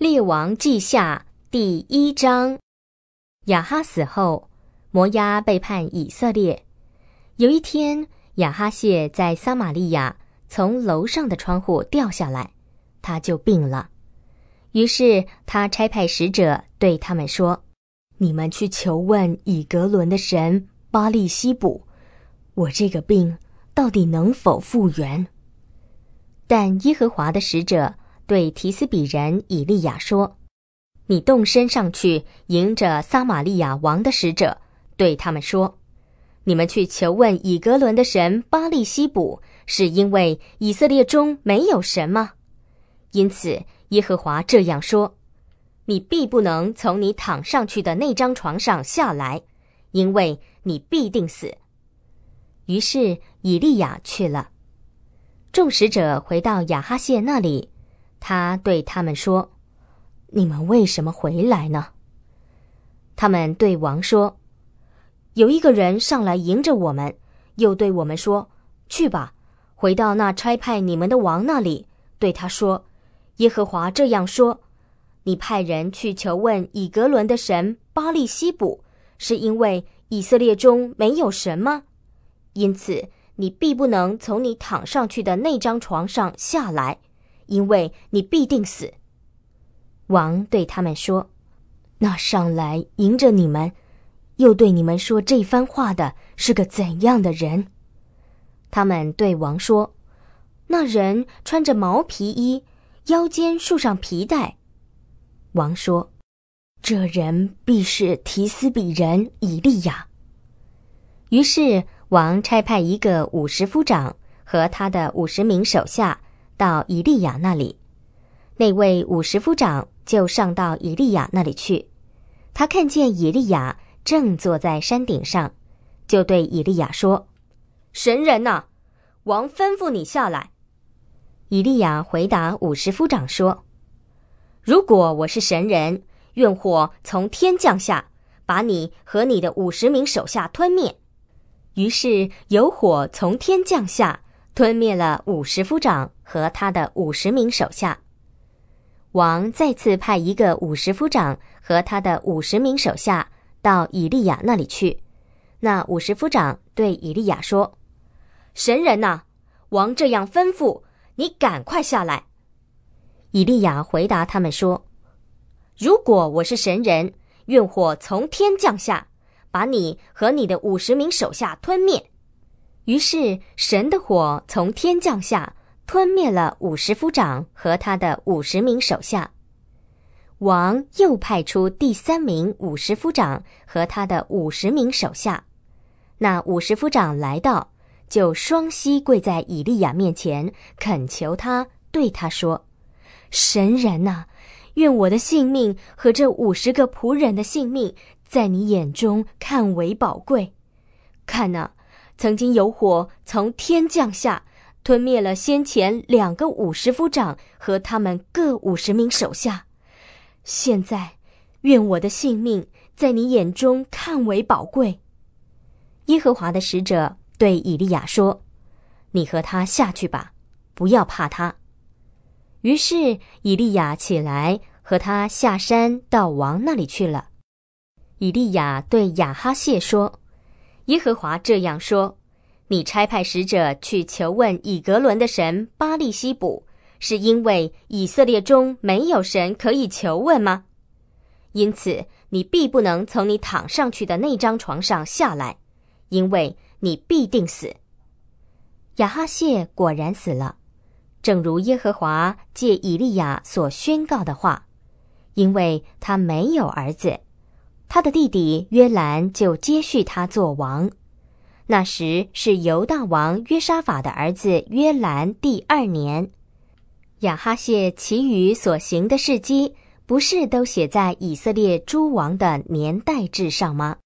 列王记下第一章，亚哈死后，摩押背叛以色列。有一天，亚哈谢在撒玛利亚从楼上的窗户掉下来，他就病了。于是他差派使者对他们说：“你们去求问以格伦的神巴利西卜，我这个病到底能否复原？”但耶和华的使者。对提斯比人以利亚说：“你动身上去，迎着撒玛利亚王的使者，对他们说：‘你们去求问以格伦的神巴利西卜，是因为以色列中没有神吗？’因此，耶和华这样说：‘你必不能从你躺上去的那张床上下来，因为你必定死。’于是，以利亚去了。众使者回到亚哈谢那里。”他对他们说：“你们为什么回来呢？”他们对王说：“有一个人上来迎着我们，又对我们说：‘去吧，回到那差派你们的王那里，对他说：耶和华这样说：你派人去求问以格伦的神巴利西卜，是因为以色列中没有神吗？因此你必不能从你躺上去的那张床上下来。”因为你必定死，王对他们说：“那上来迎着你们，又对你们说这番话的是个怎样的人？”他们对王说：“那人穿着毛皮衣，腰间束上皮带。”王说：“这人必是提斯比人以利亚。”于是王差派一个五十夫长和他的五十名手下。到以利亚那里，那位五十夫长就上到以利亚那里去。他看见以利亚正坐在山顶上，就对以利亚说：“神人呐，王吩咐你下来。”以利亚回答五十夫长说：“如果我是神人，愿火从天降下，把你和你的五十名手下吞灭。”于是有火从天降下。吞灭了五十夫长和他的五十名手下。王再次派一个五十夫长和他的五十名手下到以利亚那里去。那五十夫长对以利亚说：“神人呐，王这样吩咐，你赶快下来。”以利亚回答他们说：“如果我是神人，愿火从天降下，把你和你的五十名手下吞灭。”于是，神的火从天降下，吞灭了五十夫长和他的五十名手下。王又派出第三名五十夫长和他的五十名手下。那五十夫长来到，就双膝跪在以利亚面前，恳求他，对他说：“神人呐，愿我的性命和这五十个仆人的性命，在你眼中看为宝贵。看呐！”曾经有火从天降下，吞灭了先前两个五十夫长和他们各五十名手下。现在，愿我的性命在你眼中看为宝贵。耶和华的使者对以利亚说：“你和他下去吧，不要怕他。”于是以利亚起来和他下山到王那里去了。以利亚对亚哈谢说。耶和华这样说：“你差派使者去求问以格伦的神巴利西卜，是因为以色列中没有神可以求问吗？因此你必不能从你躺上去的那张床上下来，因为你必定死。”亚哈谢果然死了，正如耶和华借以利亚所宣告的话，因为他没有儿子。他的弟弟约兰就接续他做王，那时是犹大王约沙法的儿子约兰第二年。亚哈谢其余所行的事迹，不是都写在以色列诸王的年代志上吗？